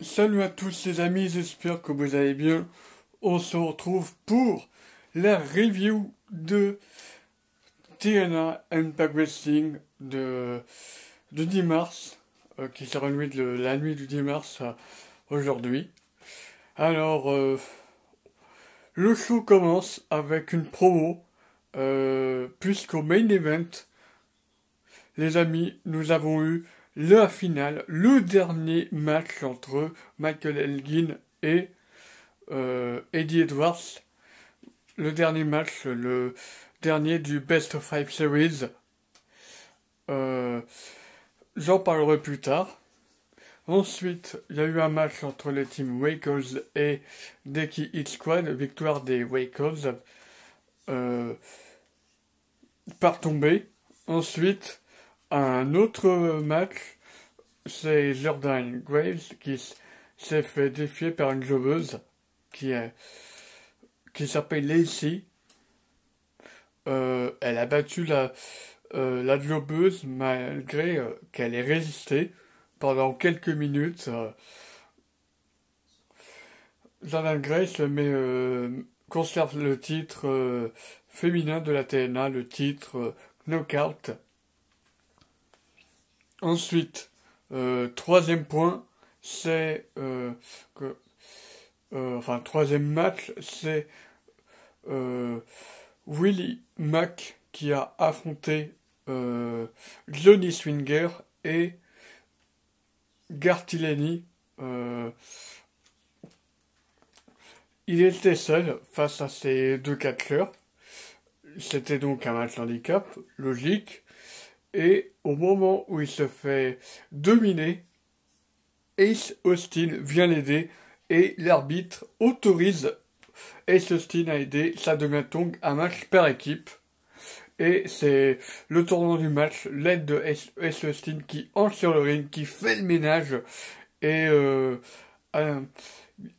Salut à tous les amis, j'espère que vous allez bien. On se retrouve pour la review de TNA Impact Wrestling de, de 10 mars, euh, qui sera nuit de, la nuit du 10 mars euh, aujourd'hui. Alors, euh, le show commence avec une promo, puisqu'au main event, les amis, nous avons eu la finale, le dernier match entre Michael Elgin et euh, Eddie Edwards. Le dernier match, le dernier du Best of Five Series. Euh, J'en parlerai plus tard. Ensuite, il y a eu un match entre les teams Wakers et Deki Hit Squad, victoire des Wakers euh, par tombée. Ensuite, un autre match, c'est Jordan Graves qui s'est fait défier par une jobuse qui, est, qui s'appelle Lacey. Euh, elle a battu la, jobbeuse la malgré euh, qu'elle ait résisté pendant quelques minutes. Euh. Jordan Grace conserve le titre féminin de la TNA, le titre Knockout. Ensuite, euh, troisième point, c'est euh, que. Euh, enfin, troisième match, c'est Willie Mack qui a affronté Johnny Swinger et Gartileni. il était seul face à ces deux catcheurs. C'était donc un match handicap, logique. Et au moment où il se fait dominer, Ace Austin vient l'aider et l'arbitre autorise Ace Austin à aider ça devient donc un match par équipe. Et c'est le tournant du match, l'aide de Ace Austin qui entre sur le ring, qui fait le ménage. Et euh, à,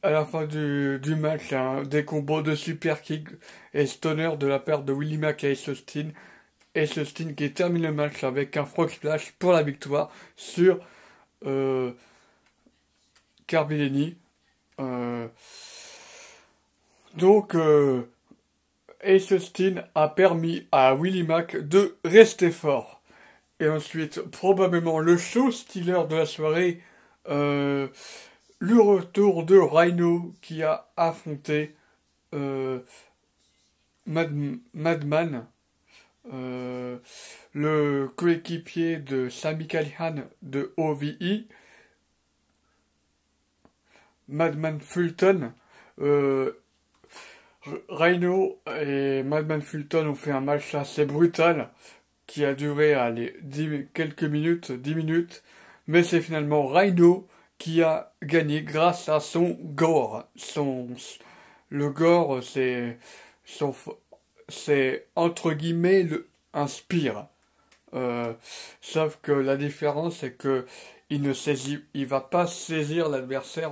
la, fin du, match, hein, des combos de super kick et stoner de la part de Willie Mac et Ace Austin et qui termine le match avec un frog splash pour la victoire sur euh, euh donc, euh, Ace a permis à Willy Mac de rester fort. Et ensuite, probablement le show stealer de la soirée, euh, le retour de Rhino qui a affronté euh, Madman euh, le coéquipier de Sami Callihan de OVI, e, Madman Fulton. Euh, Rhino et Madman Fulton ont fait un match assez brutal qui a duré allez, dix quelques minutes, dix minutes, mais c'est finalement Rhino qui a gagné grâce à son gore. Son, le gore, c'est son, c'est entre guillemets le inspire. Euh, sauf que la différence, c'est que il ne saisit, il va pas saisir l'adversaire,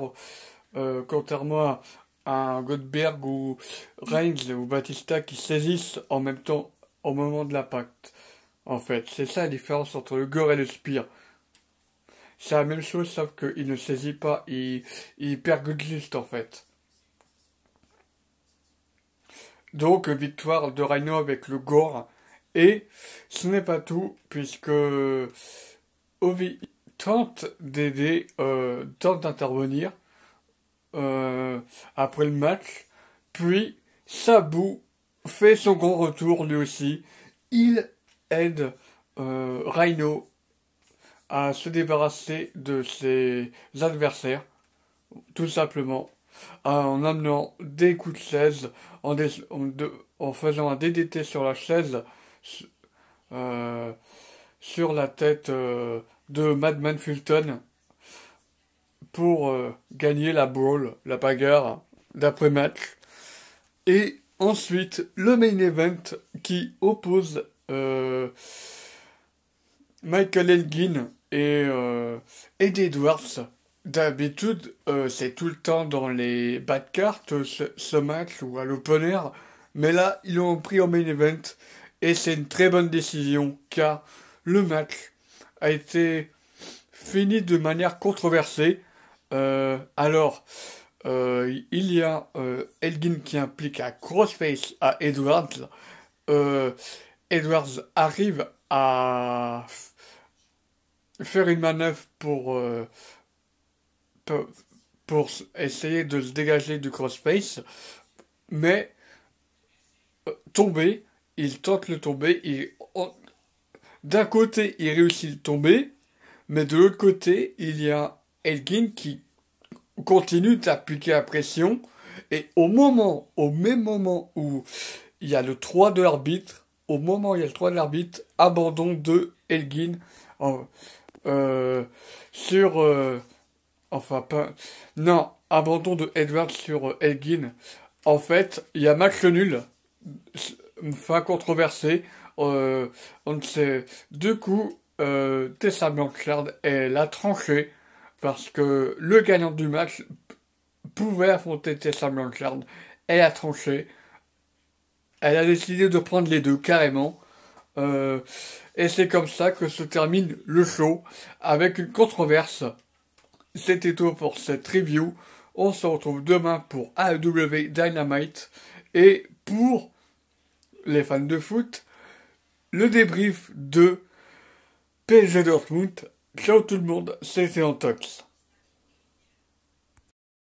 euh, contrairement à un Godberg ou Reigns ou Batista qui saisissent en même temps au moment de l'impact. En fait, c'est ça la différence entre le gore et le spire. C'est la même chose, sauf qu'il ne saisit pas, il, il percute juste en fait. Donc, victoire de Rhino avec le gore. Et ce n'est pas tout, puisque Ovi tente d'aider, euh, tente d'intervenir euh, après le match. Puis Sabu fait son grand retour lui aussi. Il aide euh, Rhino à se débarrasser de ses adversaires, tout simplement. Euh, en amenant des coups de chaise, en, faisant un DDT sur la chaise, euh, sur la tête euh, de Madman Fulton pour gagner la brawl, la bagarre d'après-match. Et ensuite, le main event qui oppose Michael Elgin et Eddie Edwards D'habitude, euh, c'est tout le temps dans les bas de cartes, ce, match ou à l'open air. Mais là, ils l'ont pris en main event. Et c'est une très bonne décision, car le match a été fini de manière controversée. Euh, alors, euh, il y a Elgin qui implique à Crossface à Edwards. Edwards arrive à faire une manœuvre pour pour, essayer de se dégager du crossface, mais euh, tomber il tente le tomber, et oh, d'un côté il réussit le tomber, mais de l'autre côté il y a Elgin qui continue d'appliquer la pression, et au moment, au même moment où il y a le 3 de l'arbitre, au moment où il y a le 3 de l'arbitre, abandon de Elgin euh, sur... Euh, Enfin, pas. Non, abandon de edward sur euh, Elgin. En fait, il y a match nul. Fin controversée. Euh, on ne sait. Du coup, euh, Tessa Blanchard, elle a tranché. Parce que le gagnant du match pouvait affronter Tessa Blanchard. Elle a tranché. Elle a décidé de prendre les deux carrément. et c'est comme ça que se termine le show avec une controverse c'était tout pour cette review. On se retrouve demain pour AEW Dynamite et pour les fans de foot, le débrief de PSG Dortmund. Ciao tout le monde, c'était Antox.